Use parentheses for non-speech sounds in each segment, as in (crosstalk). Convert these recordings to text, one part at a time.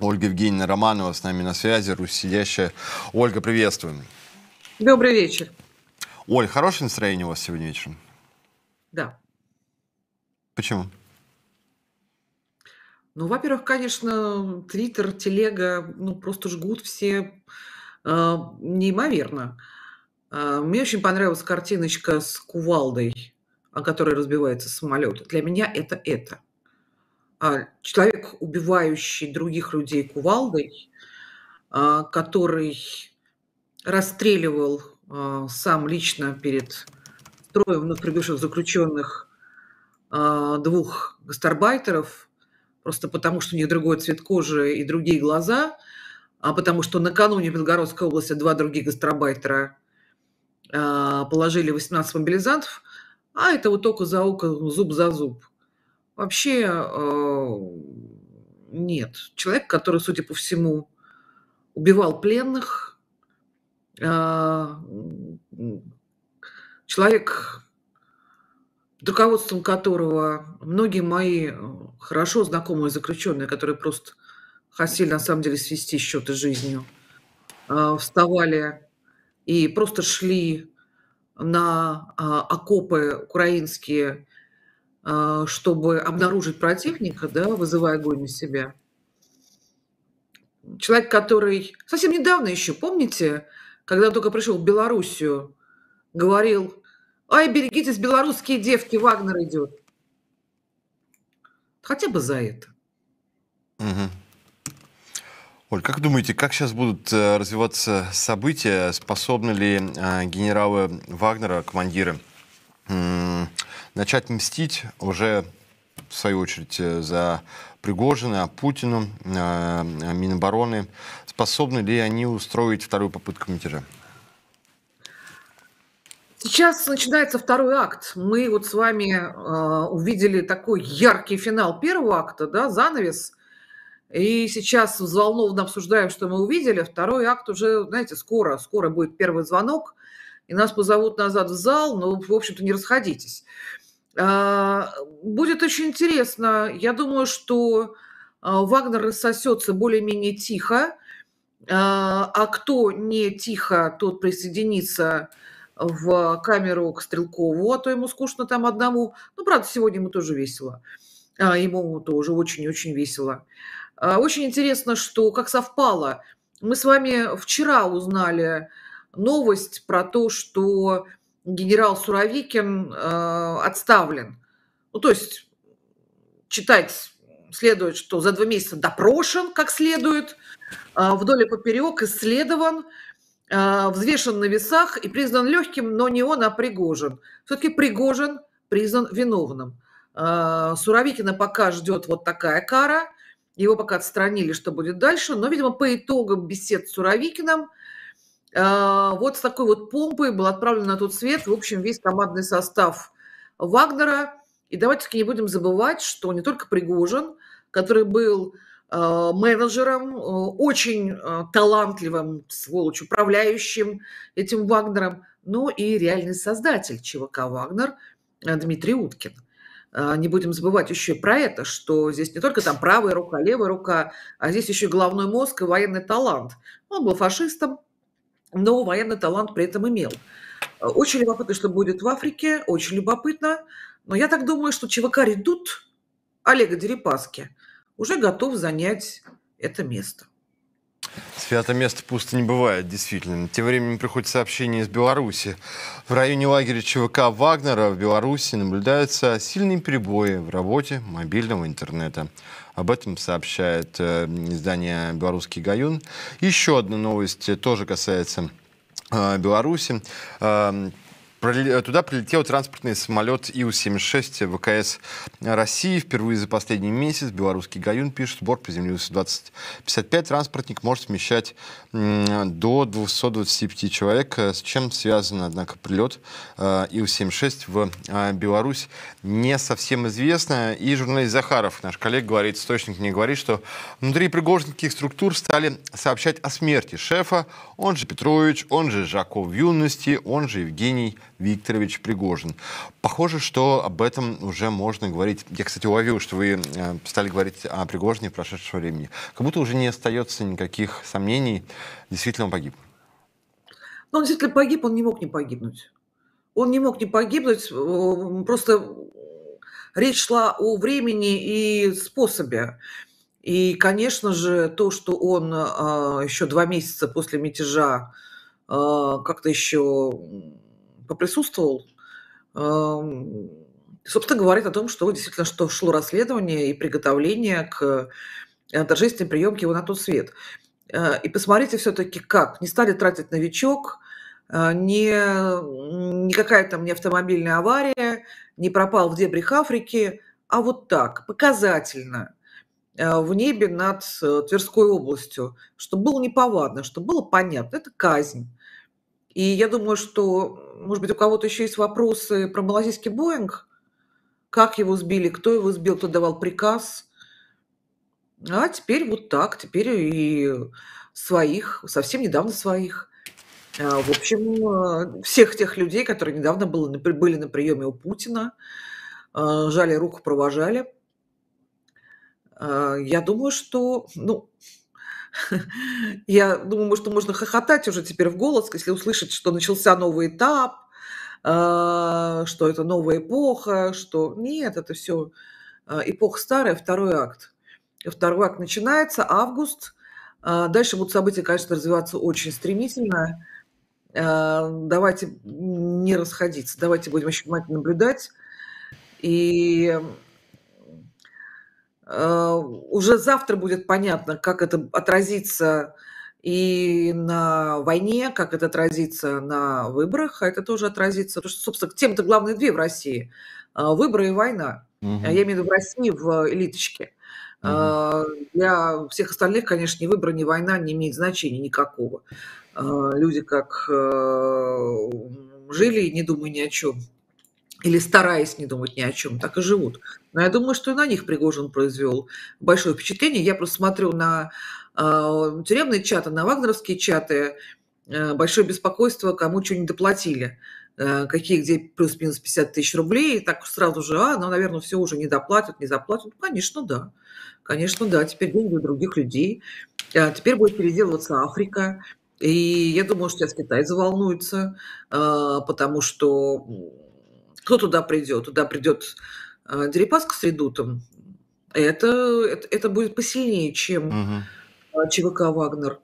Ольга Евгеньевна Романова с нами на связи, Русь сидящая. Ольга, приветствуем. Добрый вечер. Оль, хорошее настроение у вас сегодня вечером? Да. Почему? Ну, во-первых, конечно, Твиттер, Телега, ну, просто жгут все э, неимоверно. Э, мне очень понравилась картиночка с кувалдой, о которой разбивается самолет. Для меня это это. А, человек, убивающий других людей кувалдой, а, который расстреливал а, сам лично перед троем прибывших заключенных двух гастарбайтеров, просто потому что у них другой цвет кожи и другие глаза, а потому что накануне в Белгородской области два других гастарбайтера положили 18 мобилизантов, а это вот только за око, зуб за зуб. Вообще э, нет. Человек, который, судя по всему, убивал пленных, э, человек, под руководством которого многие мои э, хорошо знакомые заключенные, которые просто хотели на самом деле свести счеты с жизнью, вставали и просто шли на окопы украинские а, чтобы обнаружить противника, да, вызывая огонь на себя. Человек, который совсем недавно еще, помните, когда только пришел в Белоруссию, говорил, ай, берегитесь, белорусские девки, Вагнер идет. Хотя бы за это. Угу. Оль, как думаете, как сейчас будут э, развиваться события? Способны ли э, генералы Вагнера, командиры, начать мстить уже в свою очередь, э, за Пригожина, а Путину, э, э, Минобороны. Способны ли они устроить вторую попытку мятежа? Сейчас начинается второй акт. Мы вот с вами э, увидели такой яркий финал первого акта, да, занавес. И сейчас взволнованно обсуждаем, что мы увидели. Второй акт уже, знаете, скоро, скоро будет первый звонок, и нас позовут назад в зал, но, ну, в общем-то, не расходитесь. А, будет очень интересно. Я думаю, что а, Вагнер рассосется более-менее тихо, а, а кто не тихо, тот присоединится в камеру к Стрелкову, а то ему скучно там одному. Ну, правда, сегодня ему тоже весело. Ему тоже очень-очень весело. Очень интересно, что как совпало. Мы с вами вчера узнали новость про то, что генерал Суровикин э, отставлен. Ну, то есть читать следует, что за два месяца допрошен как следует, э, вдоль и поперек исследован, э, взвешен на весах и признан легким, но не он, а Пригожин. Все-таки Пригожин признан виновным. Э, Суровикина пока ждет вот такая кара – его пока отстранили, что будет дальше. Но, видимо, по итогам бесед с Суровикиным а, вот с такой вот помпой был отправлен на тот свет, в общем, весь командный состав Вагнера. И давайте-таки не будем забывать, что не только Пригожин, который был а, менеджером, а, очень талантливым, сволочь, управляющим этим Вагнером, но и реальный создатель ЧВК «Вагнер» Дмитрий Уткин. Не будем забывать еще и про это, что здесь не только там правая рука, левая рука, а здесь еще и головной мозг и военный талант. Он был фашистом, но военный талант при этом имел. Очень любопытно, что будет в Африке, очень любопытно. Но я так думаю, что ЧВК «Редут» Олега Дерипаски уже готов занять это место святое место пусто не бывает, действительно. Тем временем приходит сообщение из Беларуси. В районе лагеря ЧВК Вагнера в Беларуси наблюдаются сильные перебои в работе мобильного интернета. Об этом сообщает э, издание «Белорусский Гаюн». Еще одна новость тоже касается э, Беларуси. Э, Э, туда прилетел транспортный самолет Ил-76 ВКС России. Впервые за последний месяц белорусский Гаюн пишет, борт приземлился 2055. Транспортник может вмещать до 225 человек. Э, с чем связан, однако, прилет э, Ил-76 в Беларусь, не совсем известно. И журналист Захаров, наш коллег говорит, источник мне говорит, что внутри пригожинских структур стали сообщать о смерти шефа, он же Петрович, он же Жаков в юности, он же Евгений Викторович Пригожин. Похоже, что об этом уже можно говорить. Я, кстати, уловил, что вы э, стали говорить о Пригожине в прошедшем времени. Как будто уже не остается никаких сомнений, действительно он погиб. Но ну, он действительно погиб, он не мог не погибнуть. Он не мог не погибнуть, э, просто речь шла о времени и способе. И, конечно же, то, что он э, еще два месяца после мятежа как-то еще поприсутствовал, собственно, говорит о том, что действительно что шло расследование и приготовление к э, торжественной приемке его на тот свет. Э, и посмотрите все-таки как. Не стали тратить новичок, э, не, какая там не автомобильная авария, не пропал в дебрях Африки, а вот так, показательно, в небе над Тверской областью, что было неповадно, что было понятно, это казнь. И я думаю, что, может быть, у кого-то еще есть вопросы про малазийский Боинг, как его сбили, кто его сбил, кто давал приказ. А теперь вот так, теперь и своих, совсем недавно своих. А, в общем, э, всех тех людей, которые недавно были на приеме у Путина, э, жали руку, провожали. Э, я думаю, что, ну, (laughs) Я думаю, что можно хохотать уже теперь в голос, если услышать, что начался новый этап, а, что это новая эпоха, что нет, это все а, эпоха старая, второй акт. Второй акт начинается, август. А, дальше будут события, конечно, развиваться очень стремительно. Давайте не расходиться, давайте будем очень внимательно наблюдать. И Э, уже завтра будет понятно, как это отразится и на войне, как это отразится на выборах, а это тоже отразится. Потому что, собственно, тем то главные две в России. Э, выборы и война. Угу. Я имею в виду в России, в элиточке. Угу. Для всех остальных, конечно, ни выборы, ни война не имеет значения никакого. Люди как жили не думая ни о чем или стараясь не думать ни о чем, так и живут. Но я думаю, что на них Пригожин произвел большое впечатление. Я просто смотрю на э, тюремные чаты, на вагнеровские чаты, э, большое беспокойство, кому что не доплатили. Э, какие где плюс-минус 50 тысяч рублей, и так сразу же, а, ну, наверное, все уже не доплатят, не заплатят. Ну, конечно, да. Конечно, да, теперь деньги у других людей. А теперь будет переделываться Африка. И я думаю, что сейчас Китай заволнуется, э, потому что кто туда придет? Туда придет э, Дерипаска с редутом. Это, это, это будет посильнее, чем угу. А, ЧВК «Вагнер».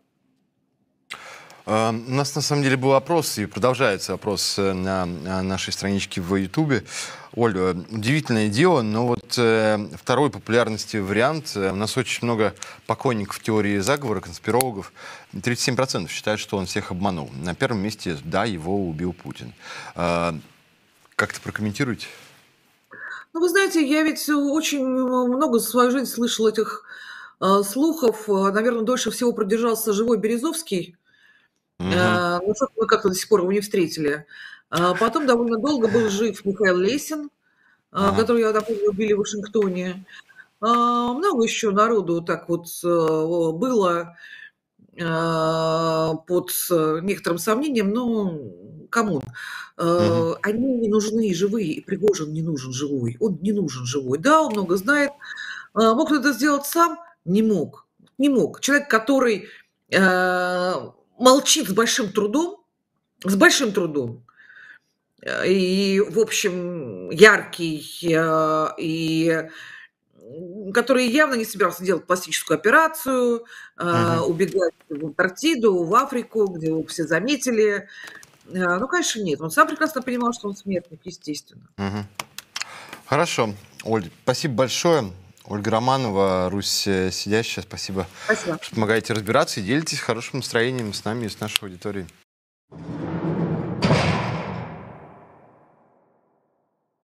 А, у нас на самом деле был опрос, и продолжается опрос э, на нашей страничке в Ютубе. Оль, э, удивительное дело, но вот э, второй популярности вариант. У нас очень много покойников теории заговора, конспирологов. 37% считают, что он всех обманул. На первом месте, да, его убил Путин. Как-то прокомментируйте. Ну, вы знаете, я ведь очень много за свою жизнь слышала этих э, слухов. Наверное, дольше всего продержался живой Березовский. Угу. Э, ну, что мы как-то до сих пор его не встретили. А потом довольно долго был жив Михаил Лесин, угу. которого, я напомню, убили в Вашингтоне. А, много еще народу так вот было под некоторым сомнением, но камон, угу. Э, они не нужны живые, и Пригожин не нужен живой, он не нужен живой. Да, он много знает, э, мог ли это сделать сам? Не мог, не мог. Человек, который э, молчит с большим трудом, с большим трудом, и, в общем, яркий, и который явно не собирался делать пластическую операцию, угу. убегать в Антарктиду, в Африку, где его все заметили, а, ну, конечно, нет. Он сам прекрасно понимал, что он смертник, естественно. Угу. Хорошо. Оль, спасибо большое. Ольга Романова, Русь э, сидящая, спасибо, спасибо, что помогаете разбираться и делитесь хорошим настроением с нами и с нашей аудиторией.